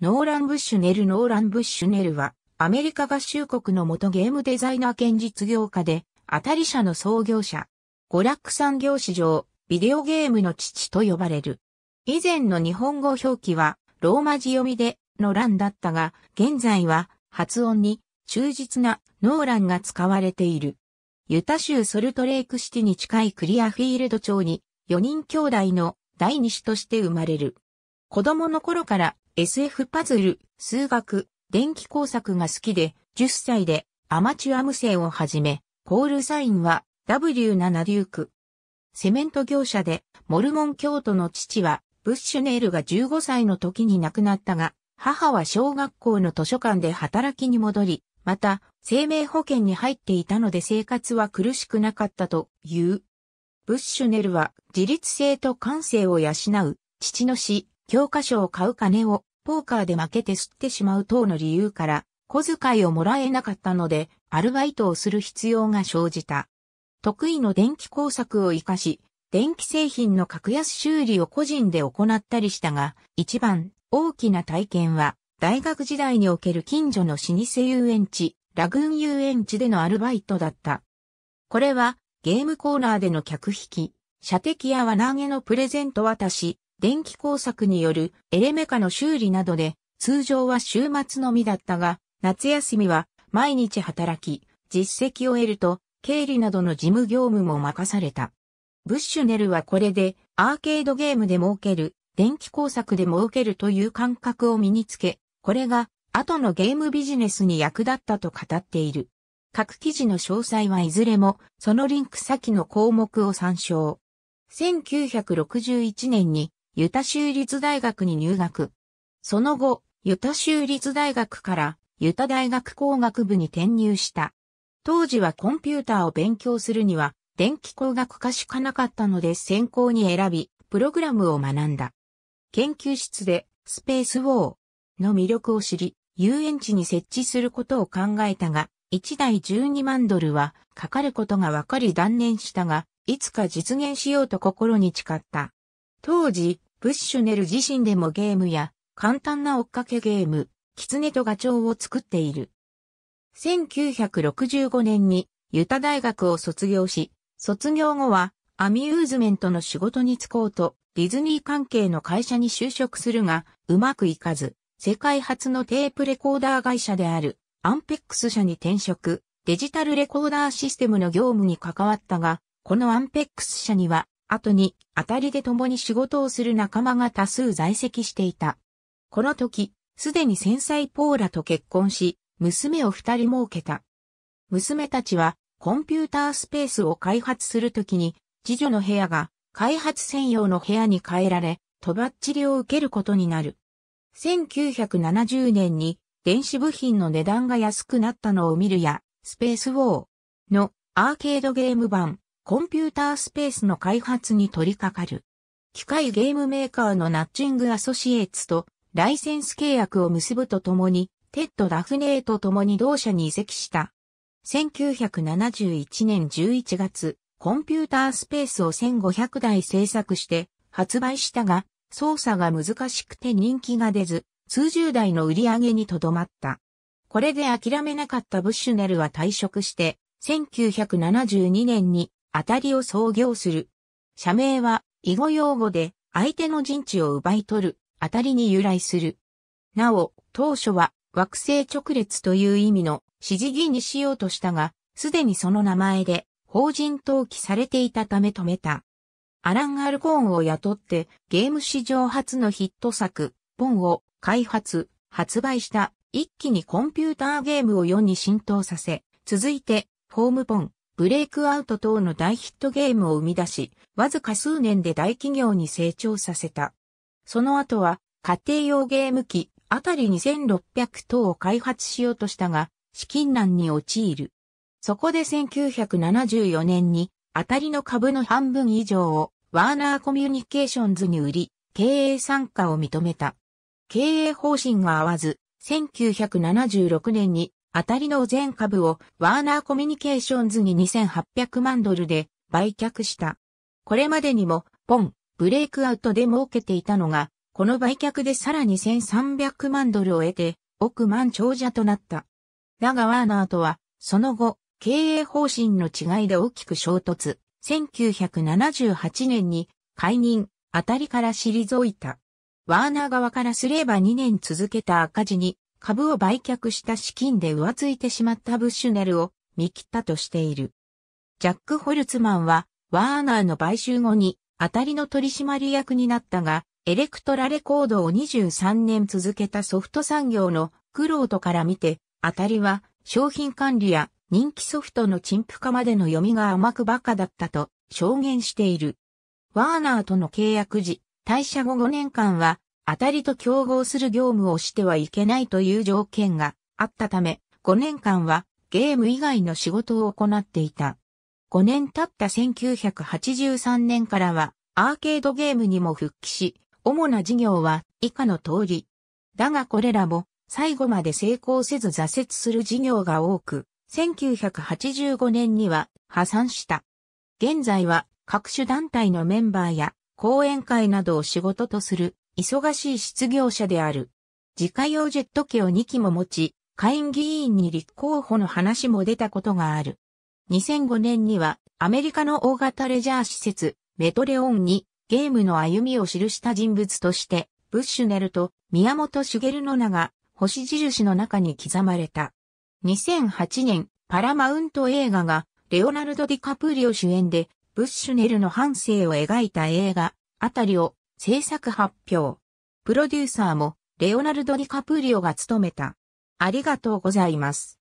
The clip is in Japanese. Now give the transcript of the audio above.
ノーラン・ブッシュネルノーラン・ブッシュネルは、アメリカ合衆国の元ゲームデザイナー兼実業家で、当たり社の創業者。娯楽産業史上、ビデオゲームの父と呼ばれる。以前の日本語表記は、ローマ字読みで、ノランだったが、現在は、発音に、忠実な、ノーランが使われている。ユタ州ソルトレイクシティに近いクリアフィールド町に、4人兄弟の第二子として生まれる。子供の頃から SF パズル、数学、電気工作が好きで、10歳でアマチュア無線を始め、コールサインは W7 デューク。セメント業者で、モルモン教徒の父は、ブッシュネールが15歳の時に亡くなったが、母は小学校の図書館で働きに戻り、また、生命保険に入っていたので生活は苦しくなかったという。ブッシュネルは自立性と感性を養う、父の死、教科書を買う金をポーカーで負けて吸ってしまう等の理由から、小遣いをもらえなかったので、アルバイトをする必要が生じた。得意の電気工作を活かし、電気製品の格安修理を個人で行ったりしたが、一番大きな体験は、大学時代における近所の老舗遊園地、ラグーン遊園地でのアルバイトだった。これは、ゲームコーナーでの客引き、射的や輪投げのプレゼント渡し、電気工作によるエレメカの修理などで、通常は週末のみだったが、夏休みは毎日働き、実績を得ると、経理などの事務業務も任された。ブッシュネルはこれで、アーケードゲームで儲ける、電気工作で儲けるという感覚を身につけ、これが後のゲームビジネスに役立ったと語っている。各記事の詳細はいずれもそのリンク先の項目を参照。1961年にユタ州立大学に入学。その後、ユタ州立大学からユタ大学工学部に転入した。当時はコンピューターを勉強するには電気工学科しかなかったので専攻に選び、プログラムを学んだ。研究室でスペースウォーの魅力を知り、遊園地に設置することを考えたが、1台12万ドルはかかることがわかり断念したが、いつか実現しようと心に誓った。当時、ブッシュネル自身でもゲームや簡単な追っかけゲーム、キツネとガチョウを作っている。1965年にユタ大学を卒業し、卒業後はアミューズメントの仕事に就こうとディズニー関係の会社に就職するがうまくいかず、世界初のテープレコーダー会社であるアンペックス社に転職、デジタルレコーダーシステムの業務に関わったが、このアンペックス社には後に、当たりで共に仕事をする仲間が多数在籍していた。この時、すでに繊細ポーラと結婚し、娘を二人設けた。娘たちは、コンピュータースペースを開発するときに、次女の部屋が、開発専用の部屋に変えられ、とばっちりを受けることになる。1970年に、電子部品の値段が安くなったのを見るや、スペースウォーのアーケードゲーム版、コンピュータースペースの開発に取り掛かる。機械ゲームメーカーのナッチングアソシエーツとライセンス契約を結ぶとともに、テッド・ラフネーとともに同社に移籍した。1971年11月、コンピュータースペースを1500台制作して発売したが、操作が難しくて人気が出ず、数十台の売り上げにとどまった。これで諦めなかったブッシュネルは退職して、1972年に当たりを創業する。社名は、囲碁用語で、相手の陣地を奪い取る、当たりに由来する。なお、当初は、惑星直列という意味の、指示儀にしようとしたが、すでにその名前で、法人登記されていたため止めた。アラン・アルコーンを雇って、ゲーム史上初のヒット作、ポンを開発、発売した、一気にコンピューターゲームを世に浸透させ、続いて、ホームポン、ブレイクアウト等の大ヒットゲームを生み出し、わずか数年で大企業に成長させた。その後は、家庭用ゲーム機、あたり2600等を開発しようとしたが、資金難に陥る。そこで1974年に、あたりの株の半分以上を、ワーナーコミュニケーションズに売り、経営参加を認めた。経営方針が合わず、1976年に当たりの全株をワーナーコミュニケーションズに2800万ドルで売却した。これまでにも、ポン、ブレイクアウトで儲けていたのが、この売却でさらに1300万ドルを得て、億万長者となった。だがワーナーとは、その後、経営方針の違いで大きく衝突。1978年に解任、あたりから退いた。ワーナー側からすれば2年続けた赤字に株を売却した資金で浮ついてしまったブッシュネルを見切ったとしている。ジャック・ホルツマンは、ワーナーの買収後に、当たりの取締役になったが、エレクトラレコードを23年続けたソフト産業の苦労とから見て、当たりは商品管理や人気ソフトの陳腐化までの読みが甘くバカだったと証言している。ワーナーとの契約時、退社後5年間は当たりと競合する業務をしてはいけないという条件があったため、5年間はゲーム以外の仕事を行っていた。5年経った1983年からはアーケードゲームにも復帰し、主な事業は以下の通り。だがこれらも最後まで成功せず挫折する事業が多く、1985年には破産した。現在は各種団体のメンバーや講演会などを仕事とする忙しい失業者である。自家用ジェット機を2機も持ち、下院議員に立候補の話も出たことがある。2005年には、アメリカの大型レジャー施設、メトレオンに、ゲームの歩みを記した人物として、ブッシュネルと宮本茂の名が、星印の中に刻まれた。2008年、パラマウント映画が、レオナルド・ディカプリオ主演で、ブッシュネルの半生を描いた映画、あたりを制作発表。プロデューサーもレオナルド・ディカプリオが務めた。ありがとうございます。